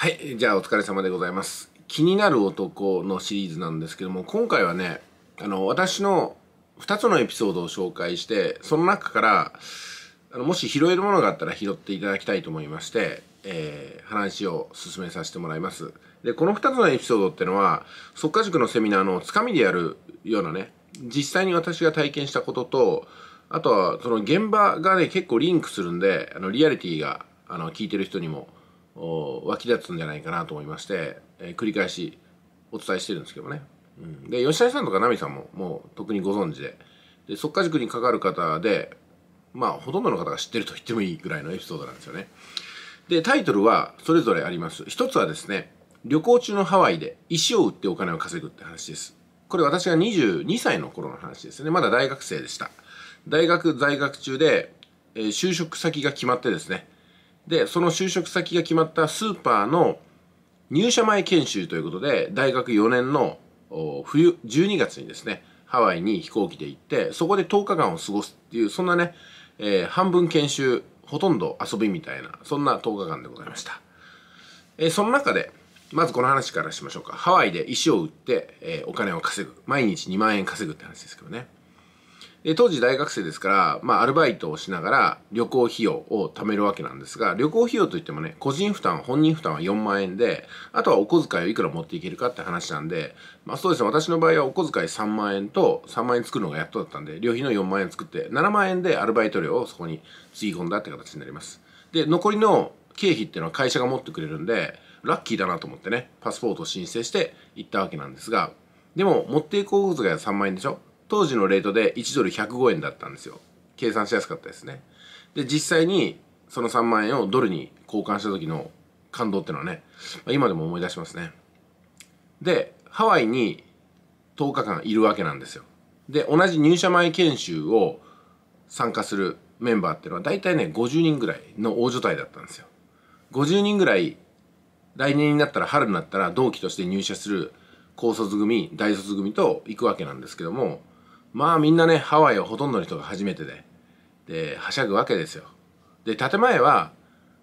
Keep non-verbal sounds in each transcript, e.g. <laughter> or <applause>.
はい、じゃあお疲れ様でございます。気になる男のシリーズなんですけども、今回はね、あの、私の2つのエピソードを紹介して、その中から、あのもし拾えるものがあったら拾っていただきたいと思いまして、えー、話を進めさせてもらいます。で、この2つのエピソードってのは、即果塾のセミナーのつかみでやるようなね、実際に私が体験したことと、あとは、その現場がね、結構リンクするんで、あの、リアリティが、あの、聞いてる人にも、湧き立つんじゃないかなと思いまして、えー、繰り返しお伝えしてるんですけどね。うん、で、吉谷さんとか奈美さんももう特にご存知で、で、速化塾にかかる方で、まあ、ほとんどの方が知ってると言ってもいいぐらいのエピソードなんですよね。で、タイトルはそれぞれあります。一つはですね、旅行中のハワイで石を売ってお金を稼ぐって話です。これ私が22歳の頃の話ですね。まだ大学生でした。大学在学中で、えー、就職先が決まってですね、でその就職先が決まったスーパーの入社前研修ということで大学4年の冬12月にですねハワイに飛行機で行ってそこで10日間を過ごすっていうそんなね、えー、半分研修ほとんど遊びみたいなそんな10日間でございました、えー、その中でまずこの話からしましょうかハワイで石を売って、えー、お金を稼ぐ毎日2万円稼ぐって話ですけどねえ当時大学生ですから、まあ、アルバイトをしながら旅行費用を貯めるわけなんですが、旅行費用といってもね、個人負担、本人負担は4万円で、あとはお小遣いをいくら持っていけるかって話なんで、まあそうですね、私の場合はお小遣い3万円と3万円作るのがやっとだったんで、旅費の4万円作って7万円でアルバイト料をそこにつぎ込んだって形になります。で、残りの経費っていうのは会社が持ってくれるんで、ラッキーだなと思ってね、パスポートを申請して行ったわけなんですが、でも持っていこお小遣いは3万円でしょ当時のレートで1ドル105円だったんですよ。計算しやすかったですね。で、実際にその3万円をドルに交換した時の感動ってのはね、まあ、今でも思い出しますね。で、ハワイに10日間いるわけなんですよ。で、同じ入社前研修を参加するメンバーっていうのは大体ね、50人ぐらいの大所帯だったんですよ。50人ぐらい、来年になったら春になったら同期として入社する高卒組、大卒組と行くわけなんですけども、まあみんなね、ハワイはほとんどの人が初めてで、で、はしゃぐわけですよ。で、建前は、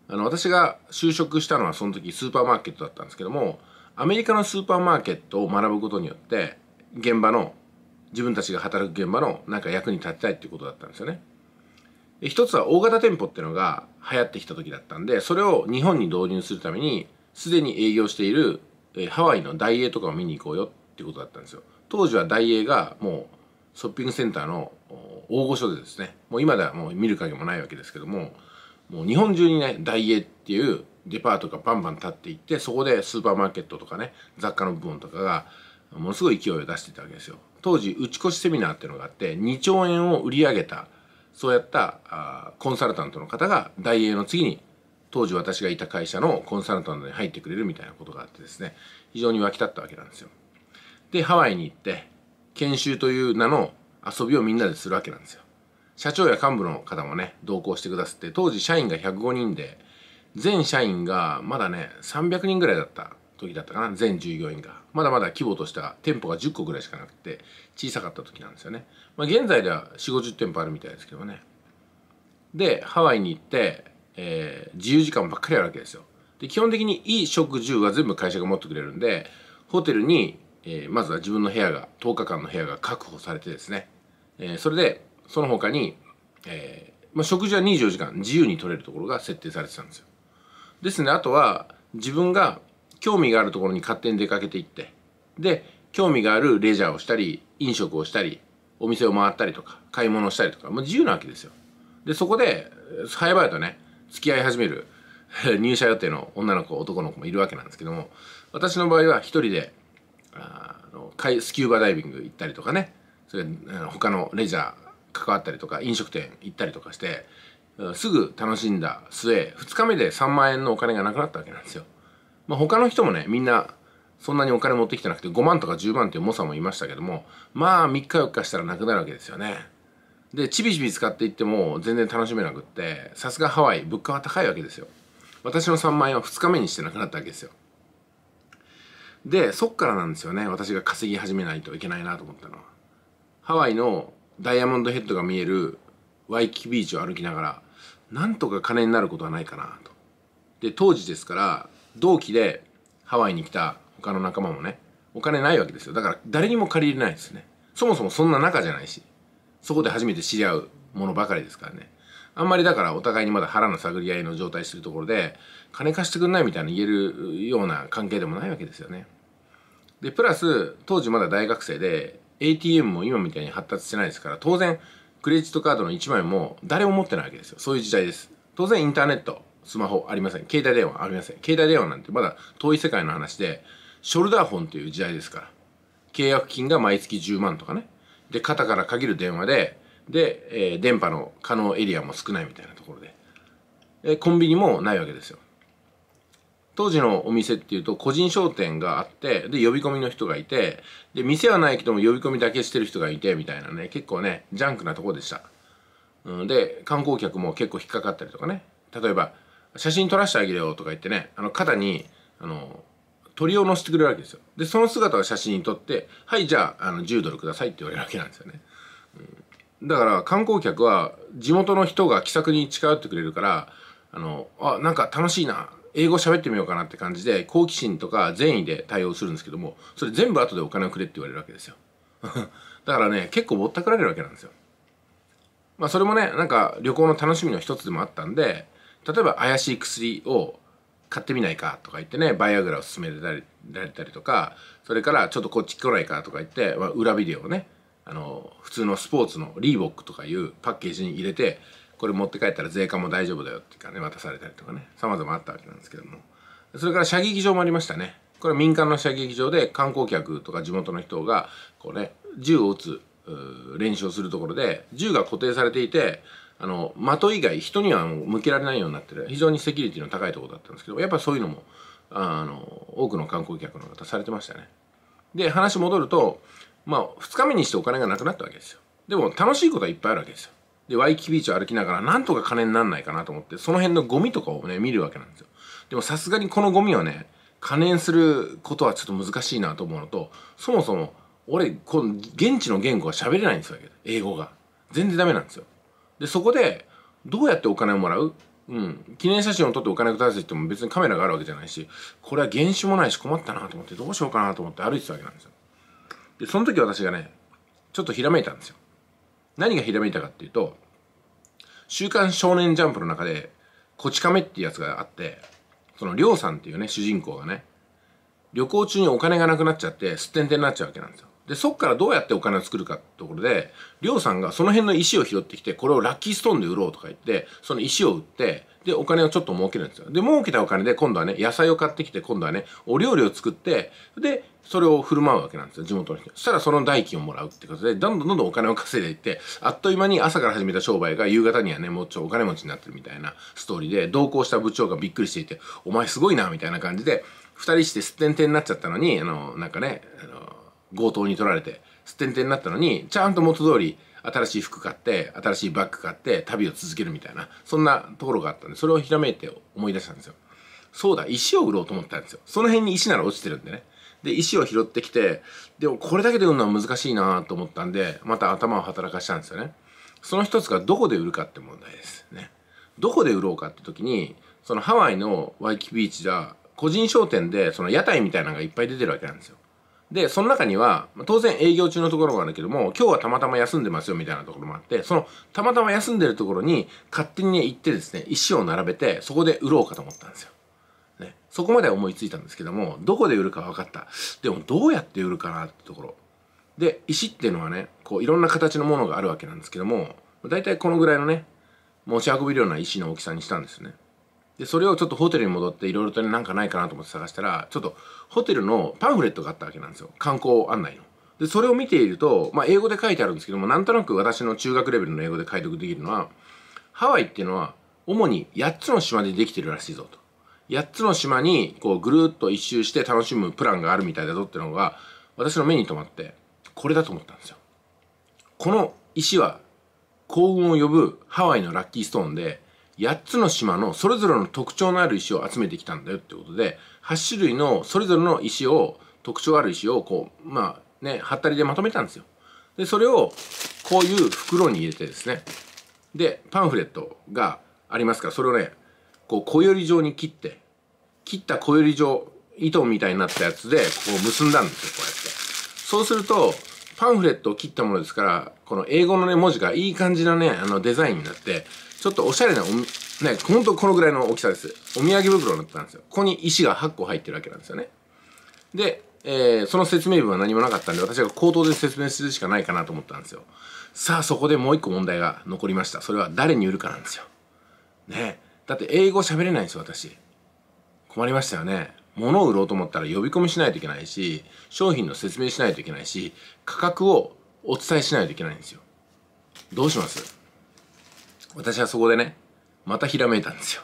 あの、私が就職したのはその時スーパーマーケットだったんですけども、アメリカのスーパーマーケットを学ぶことによって、現場の、自分たちが働く現場のなんか役に立ちたいっていうことだったんですよね。で一つは大型店舗っていうのが流行ってきた時だったんで、それを日本に導入するために、すでに営業している、えハワイのダイエーとかを見に行こうよっていうことだったんですよ。当時はダイエーがもうショッピングセンターの大御所でですねもう今ではもう見る影もないわけですけどももう日本中にねダイエーっていうデパートがバンバン立っていってそこでスーパーマーケットとかね雑貨の部門とかがものすごい勢いを出していたわけですよ当時打ち越しセミナーっていうのがあって2兆円を売り上げたそうやったあコンサルタントの方がダエーの次に当時私がいた会社のコンサルタントに入ってくれるみたいなことがあってですね非常に沸き立ったわけなんですよでハワイに行って研修という名の遊びをみんなでするわけなんですよ。社長や幹部の方もね、同行してくださって、当時社員が105人で、全社員がまだね、300人ぐらいだった時だったかな、全従業員が。まだまだ規模としては店舗が10個ぐらいしかなくて、小さかった時なんですよね。まあ現在では4、50店舗あるみたいですけどね。で、ハワイに行って、えー、自由時間ばっかりあるわけですよ。で、基本的にいい食住は全部会社が持ってくれるんで、ホテルにえー、まずは自分の部屋が10日間の部屋が確保されてですね、えー、それでその他に、えーまあ、食事は24時間自由に取れるところが設定されてたんですよですねあとは自分が興味があるところに勝手に出かけていってで興味があるレジャーをしたり飲食をしたりお店を回ったりとか買い物をしたりとかもう自由なわけですよでそこで早々とね付き合い始める <laughs> 入社予定の女の子男の子もいるわけなんですけども私の場合は一人であのスキューバダイビング行ったりとかねそれ他のレジャー関わったりとか飲食店行ったりとかしてすぐ楽しんだ末2日目で3万円のお金がなくなったわけなんですよ。まあ、他の人もねみんなそんなにお金持ってきてなくて5万とか10万っていう猛者もいましたけどもまあ3日4日したらなくなるわけですよね。でちびちび使っていっても全然楽しめなくってさすがハワイ物価は高いわけですよ。私の3万円は2日目にしてなくなったわけですよ。で、そっからなんですよね。私が稼ぎ始めないといけないなと思ったのは。ハワイのダイヤモンドヘッドが見えるワイキキビーチを歩きながら、なんとか金になることはないかなと。で、当時ですから、同期でハワイに来た他の仲間もね、お金ないわけですよ。だから誰にも借りれないですね。そもそもそんな仲じゃないし、そこで初めて知り合うものばかりですからね。あんまりだからお互いにまだ腹の探り合いの状態してるところで、金貸してくんないみたいな言えるような関係でもないわけですよね。でプラス当時まだ大学生で ATM も今みたいに発達してないですから当然クレジットカードの1枚も誰も持ってないわけですよそういう時代です当然インターネットスマホありません携帯電話ありません携帯電話なんてまだ遠い世界の話でショルダーフォンという時代ですから契約金が毎月10万とかねで肩から限る電話でで、えー、電波の可能エリアも少ないみたいなところで、えコンビニもないわけですよ当時のお店っていうと個人商店があってで呼び込みの人がいてで店はないけども呼び込みだけしてる人がいてみたいなね結構ねジャンクなとこでした、うん、で観光客も結構引っかかったりとかね例えば「写真撮らせてあげるよ」とか言ってねあの肩にあの鳥を乗せてくれるわけですよでその姿を写真に撮って「はいじゃああの10ドルください」って言われるわけなんですよね、うん、だから観光客は地元の人が気さくに近寄ってくれるからあのあなんか楽しいな英語喋ってみようかなって感じで好奇心とか善意で対応するんですけどもそれ全部後でお金をくれって言われるわけですよ <laughs> だからね結構ぼったくられるわけなんですよまあそれもねなんか旅行の楽しみの一つでもあったんで例えば怪しい薬を買ってみないかとか言ってねバイアグラを勧められたりとかそれからちょっとこっち来ないかとか言って、まあ、裏ビデオをねあの普通のスポーツのリーボックとかいうパッケージに入れてこれ持って帰ったら税関も大丈夫だよっていうかね渡されたりとかね様々あったわけなんですけどもそれから射撃場もありましたねこれは民間の射撃場で観光客とか地元の人がこうね銃を撃つ練習をするところで銃が固定されていてあの的以外人には向けられないようになってる非常にセキュリティの高いとこだったんですけどやっぱそういうのもあの多くの観光客の方されてましたねで話戻るとまあ2日目にしてお金がなくなったわけですよでも楽しいことはいっぱいあるわけですよで、ワイキビーチを歩きながら、なんとか金になんないかなと思って、その辺のゴミとかをね、見るわけなんですよ。でもさすがにこのゴミはね、金にすることはちょっと難しいなと思うのと、そもそも、俺、この現地の言語は喋れないんですよ、英語が。全然ダメなんですよ。で、そこで、どうやってお金をもらううん。記念写真を撮ってお金をくださいって言っても別にカメラがあるわけじゃないし、これは原種もないし困ったなと思って、どうしようかなと思って歩いてたわけなんですよ。で、その時私がね、ちょっとひらめいたんですよ。何がひらめいたかっていうと、週刊少年ジャンプの中で、こち亀っていうやつがあって、そのりょうさんっていうね、主人公がね、旅行中にお金がなくなっちゃって、すってんてになっちゃうわけなんですよ。でそっからどうやってお金を作るかってところでりょうさんがその辺の石を拾ってきてこれをラッキーストーンで売ろうとか言ってその石を売ってでお金をちょっと儲けるんですよで儲けたお金で今度はね野菜を買ってきて今度はねお料理を作ってでそれを振る舞うわけなんですよ地元の人そしたらその代金をもらうってことでどんどんどんどんお金を稼いでいってあっという間に朝から始めた商売が夕方にはねもうちょお金持ちになってるみたいなストーリーで同行した部長がびっくりしていて「お前すごいな」みたいな感じで2人してすってんてんになっちゃったのにあのなんかね強盗に取られてすってんてんになったのにちゃんと元通り新しい服買って新しいバッグ買って旅を続けるみたいなそんなところがあったんでそれをひらめいて思い出したんですよそうだ石を売ろうと思ったんですよその辺に石なら落ちてるんでねで石を拾ってきてでもこれだけで売るのは難しいなと思ったんでまた頭を働かしたんですよねその一つがどこで売るかって問題ですねどこで売ろうかって時にそのハワイのワイキビーチだ個人商店でその屋台みたいなのがいっぱい出てるわけなんですよで、その中には、当然営業中のところもあるけども、今日はたまたま休んでますよみたいなところもあって、そのたまたま休んでるところに勝手に、ね、行ってですね、石を並べて、そこで売ろうかと思ったんですよ。ね、そこまで思いついたんですけども、どこで売るか分かった。でもどうやって売るかなってところ。で、石っていうのはね、こういろんな形のものがあるわけなんですけども、大体このぐらいのね、持ち運び量な石の大きさにしたんですね。でそれをちょっとホテルに戻っていろいろとなんかないかなと思って探したらちょっとホテルのパンフレットがあったわけなんですよ観光案内の。でそれを見ていると、まあ、英語で書いてあるんですけどもなんとなく私の中学レベルの英語で解読できるのはハワイっていうのは主に8つの島でできてるらしいぞと。8つの島にこうぐるっと一周して楽しむプランがあるみたいだぞってのが私の目に留まってこれだと思ったんですよ。この石は幸運を呼ぶハワイのラッキーストーンで8つの島のそれぞれの特徴のある石を集めてきたんだよってことで、8種類のそれぞれの石を、特徴ある石をこう、まあね、はったりでまとめたんですよ。で、それをこういう袋に入れてですね、で、パンフレットがありますから、それをね、こう小より状に切って、切った小より状、糸みたいになったやつで、こう結んだんですよ、こうやって。そうすると、パンフレットを切ったものですから、この英語のね、文字がいい感じなね、あのデザインになって、ちょっとおしゃれなお、ね、ほんとこのぐらいの大きさです。お土産袋になったんですよ。ここに石が8個入ってるわけなんですよね。で、えー、その説明文は何もなかったんで、私が口頭で説明するしかないかなと思ったんですよ。さあ、そこでもう一個問題が残りました。それは誰に売るかなんですよ。ねだって英語喋れないんですよ、私。困りましたよね。物を売ろうと思ったら呼び込みしないといけないし、商品の説明しないといけないし、価格をお伝えしないといけないんですよ。どうします私はそこでねまたひらめいたんですよ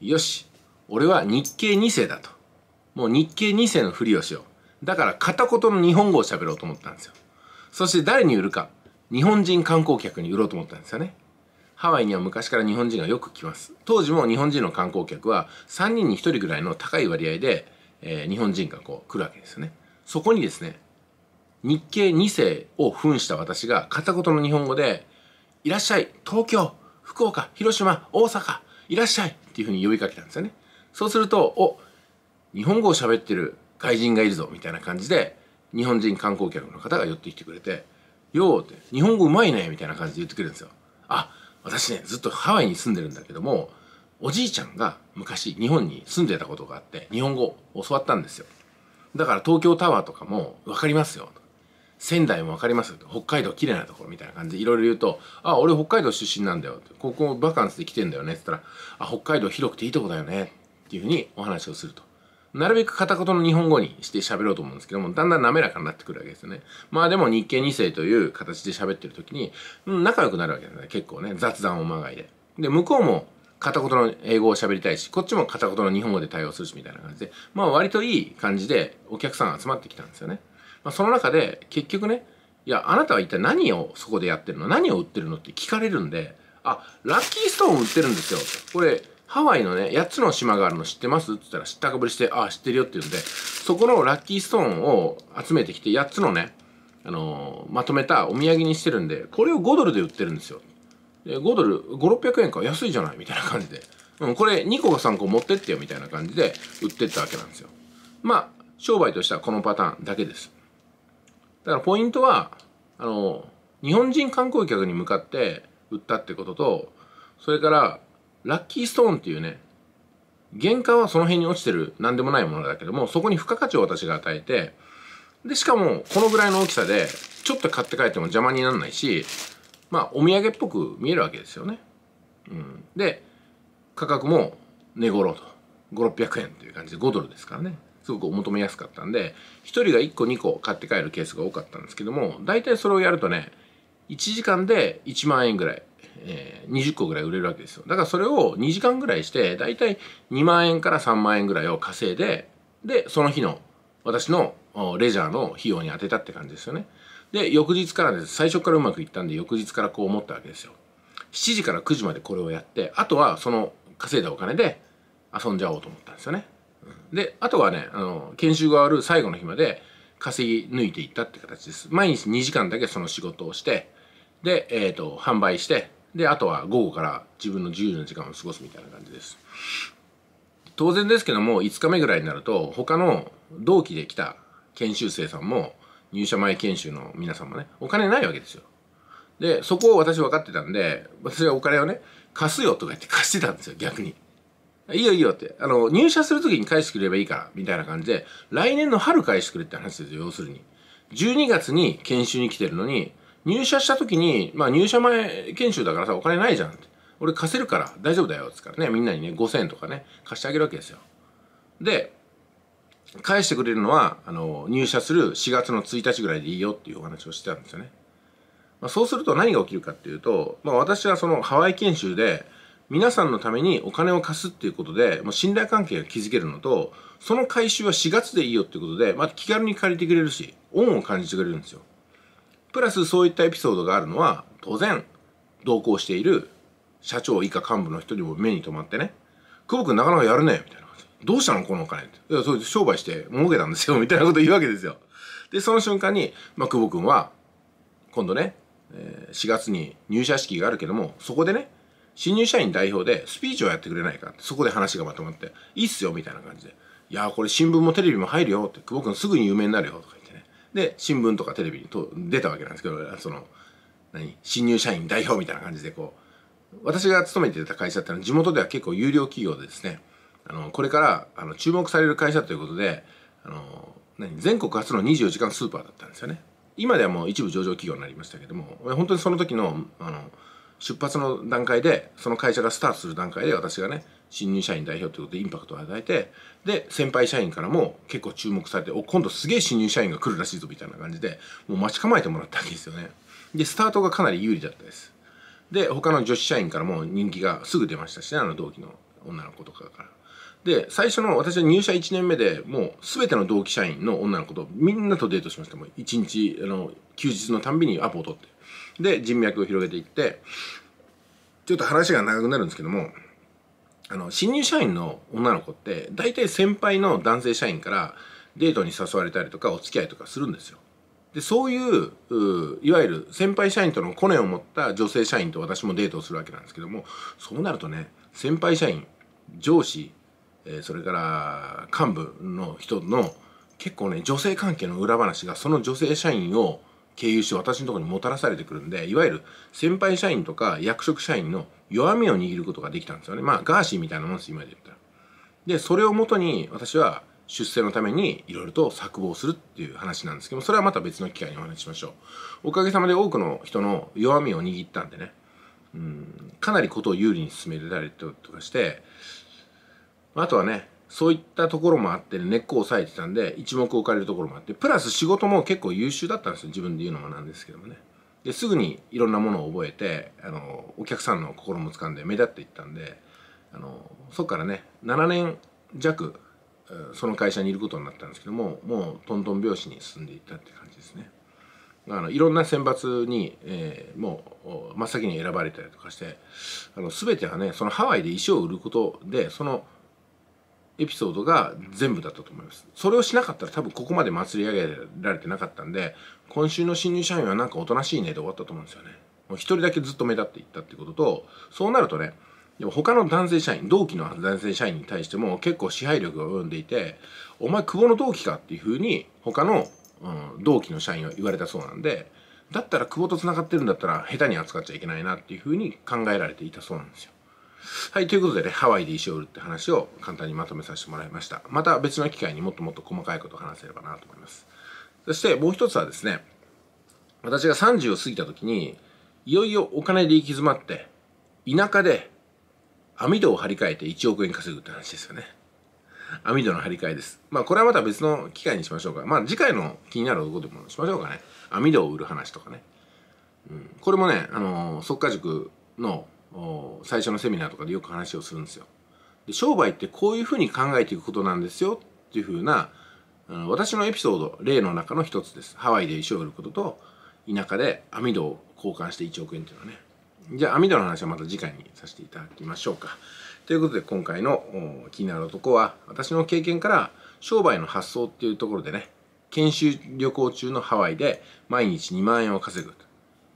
よし俺は日系2世だともう日系2世のふりをしようだから片言の日本語を喋ろうと思ったんですよそして誰に売るか日本人観光客に売ろうと思ったんですよねハワイには昔から日本人がよく来ます当時も日本人の観光客は3人に1人ぐらいの高い割合で、えー、日本人がこう来るわけですよねそこにですね日系2世を扮した私が片言の日本語で「いらっしゃい東京福岡、広島、大阪、いらっしゃいっていうふうに呼びかけたんですよね。そうすると、お、日本語を喋ってる外人がいるぞみたいな感じで、日本人観光客の方が寄ってきてくれて、よーって、日本語うまいねみたいな感じで言ってくれるんですよ。あ、私ね、ずっとハワイに住んでるんだけども、おじいちゃんが昔日本に住んでたことがあって、日本語教わったんですよ。だから東京タワーとかもわかりますよ。仙台も分かります北海道綺麗なところみたいな感じでいろいろ言うと「あ俺北海道出身なんだよ」ここバカンスで来てんだよね」って言ったら「あ北海道広くていいとこだよね」っていうふうにお話をすると。なるべく片言の日本語にして喋ろうと思うんですけども、だんだん滑らかになってくるわけですよね。まあでも日系2世という形で喋ってる時に、うん、仲良くなるわけですね。結構ね、雑談をまがいで。で、向こうも片言の英語を喋りたいし、こっちも片言の日本語で対応するしみたいな感じで、まあ割といい感じでお客さん集まってきたんですよね。まあ、その中で結局ねいやあなたは一体何をそこでやってるの何を売ってるのって聞かれるんであラッキーストーン売ってるんですよこれハワイのね、8つの島があるの知ってますって言ったら知ったかぶりして、ああ、知ってるよって言うんで、そこのラッキーストーンを集めてきて、8つのね、あのー、まとめたお土産にしてるんで、これを5ドルで売ってるんですよ。で、5ドル、5、600円か、安いじゃないみたいな感じで。うん、これ2個か3個持ってってよみたいな感じで売ってったわけなんですよ。まあ、商売としてはこのパターンだけです。だからポイントは、あの、日本人観光客に向かって売ったってことと、それから、ラッキーストーンっていうね、原価はその辺に落ちてる何でもないものだけども、そこに付加価値を私が与えて、で、しかも、このぐらいの大きさで、ちょっと買って帰っても邪魔にならないし、まあ、お土産っぽく見えるわけですよね。うん。で、価格も、寝頃と。5、600円という感じで5ドルですからね。すごくお求めやすかったんで、1人が1個2個買って帰るケースが多かったんですけども、大体それをやるとね、1時間で1万円ぐらい、えー、20個ぐらい売れるわけですよ。だからそれを2時間ぐらいして、大体2万円から3万円ぐらいを稼いで、で、その日の私のレジャーの費用に充てたって感じですよね。で、翌日からです。最初からうまくいったんで、翌日からこう思ったわけですよ。7時から9時までこれをやって、あとはその稼いだお金で遊んじゃおうと思ったんですよね。で、あとはね、あの、研修が終わる最後の日まで稼ぎ抜いていったって形です。毎日2時間だけその仕事をして、で、えっ、ー、と、販売して、で、あとは午後から自分の自由な時間を過ごすみたいな感じです。当然ですけども、5日目ぐらいになると、他の同期で来た研修生さんも、入社前研修の皆さんもね、お金ないわけですよ。で、そこを私分かってたんで、私はお金をね、貸すよとか言って貸してたんですよ、逆に。いいよいいよって、あの、入社するときに返してくれればいいから、みたいな感じで、来年の春返してくれって話ですよ、要するに。12月に研修に来てるのに、入社したときに、まあ入社前研修だからさ、お金ないじゃんって。俺貸せるから大丈夫だよ、つからね、みんなにね、5000円とかね、貸してあげるわけですよ。で、返してくれるのは、あの、入社する4月の1日ぐらいでいいよっていうお話をしてたんですよね。まあ、そうすると何が起きるかっていうと、まあ私はそのハワイ研修で、皆さんのためにお金を貸すっていうことで、もう信頼関係が築けるのと、その回収は4月でいいよっていうことで、まあ、気軽に借りてくれるし、恩を感じてくれるんですよ。プラスそういったエピソードがあるのは、当然、同行している社長以下幹部の人にも目に留まってね、久保君なかなかやるね、みたいな感じ。どうしたのこのお金って。いや、そう商売して儲けたんですよ、みたいなこと言うわけですよ。で、その瞬間に、まあ、久保君は、今度ね、え4月に入社式があるけども、そこでね、新入社員代表でスピーチをやってくれないかって、そこで話がまとまって、いいっすよみたいな感じで、いやーこれ新聞もテレビも入るよって、久保君すぐに有名になるよとか言ってね。で、新聞とかテレビにと出たわけなんですけど、その、何新入社員代表みたいな感じでこう、私が勤めてた会社ってのは地元では結構有料企業でですね、あの、これから、あの、注目される会社ということで、あの、何全国初の24時間スーパーだったんですよね。今ではもう一部上場企業になりましたけども、本当にその時の、あの、出発の段階でその会社がスタートする段階で私がね新入社員代表ということでインパクトを与えてで先輩社員からも結構注目されてお今度すげえ新入社員が来るらしいぞみたいな感じでもう待ち構えてもらったわけですよねでスタートがかなり有利だったですで他の女子社員からも人気がすぐ出ましたし、あの同期の女の子とかからで最初の私は入社1年目でもう全ての同期社員の女の子とみんなとデートしましたもう1日あの休日のたんびにアポを取ってで人脈を広げていってちょっと話が長くなるんですけどもあの新入社員の女の子って大体先輩の男性社員からデートに誘われたりとかお付き合いとかするんですよ。でそういういわゆる先輩社員とのコネを持った女性社員と私もデートをするわけなんですけどもそうなるとね先輩社員上司、えー、それから幹部の人の結構ね女性関係の裏話がその女性社員を経由して私のところにもたらされてくるんでいわゆる先輩社員とか役職社員の弱みを握ることができたんですよねまあガーシーみたいなもんです今で言ったら。でそれをもとに私は出世のためにいろいろと策謀するっていう話なんですけどもそれはまた別の機会にお話ししましょうおかげさまで多くの人の弱みを握ったんでねうんかなりことを有利に進められたりとかしてあとはねそういったところもあって、ね、根っこをさえてたんで、一目置かれるところもあって、プラス仕事も結構優秀だったんですよ。自分で言うのもなんですけどもね。で、すぐにいろんなものを覚えて、あの、お客さんの心も掴んで目立っていったんで、あの、そっからね、7年弱、その会社にいることになったんですけども、もうトントン拍子に進んでいったって感じですね。あのいろんな選抜に、えー、もう真っ先に選ばれたりとかしてあの全てはねそのハワイで石を売ることでそのエピソードが全部だったと思います。それをしなかったら多分ここまで祭り上げられてなかったんで、今週の新入社員はなんかおとなしいねで終わったと思うんですよね。もう一人だけずっと目立っていったってことと、そうなるとね、でも他の男性社員、同期の男性社員に対しても結構支配力が及んでいて、お前久保の同期かっていうふうに他の、うん、同期の社員は言われたそうなんで、だったら久保と繋がってるんだったら下手に扱っちゃいけないなっていうふうに考えられていたそうなんですよ。はい、ということでね、ハワイで石を売るって話を簡単にまとめさせてもらいました。また別の機会にもっともっと細かいことを話せればなと思います。そしてもう一つはですね、私が30を過ぎた時に、いよいよお金で行き詰まって、田舎で網戸を張り替えて1億円稼ぐって話ですよね。網戸の張り替えです。まあこれはまた別の機会にしましょうか。まあ次回の気になることでもしましょうかね。網戸を売る話とかね。うん、これもね、あのー、速塾の最初のセミナーとかでよく話をするんですよ。で商売ってこういうふうに考えていくことなんですよっていうふうな、うん、私のエピソード例の中の一つです。ハワイで石を売ることと田舎で網戸を交換して1億円っていうのはね。じゃあ網戸の話はまた次回にさせていただきましょうか。ということで今回の気になる男は私の経験から商売の発想っていうところでね研修旅行中のハワイで毎日2万円を稼ぐ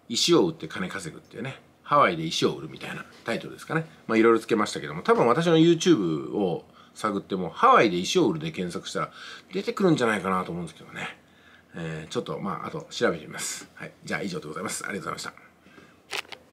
石を売って金稼ぐっていうねハワイで石を売るみたいなタイトルですかね。まあいろいろつけましたけども、多分私の YouTube を探っても、ハワイで石を売るで検索したら出てくるんじゃないかなと思うんですけどね。えー、ちょっと、まあ、あと調べてみます。はい。じゃあ以上でございます。ありがとうございました。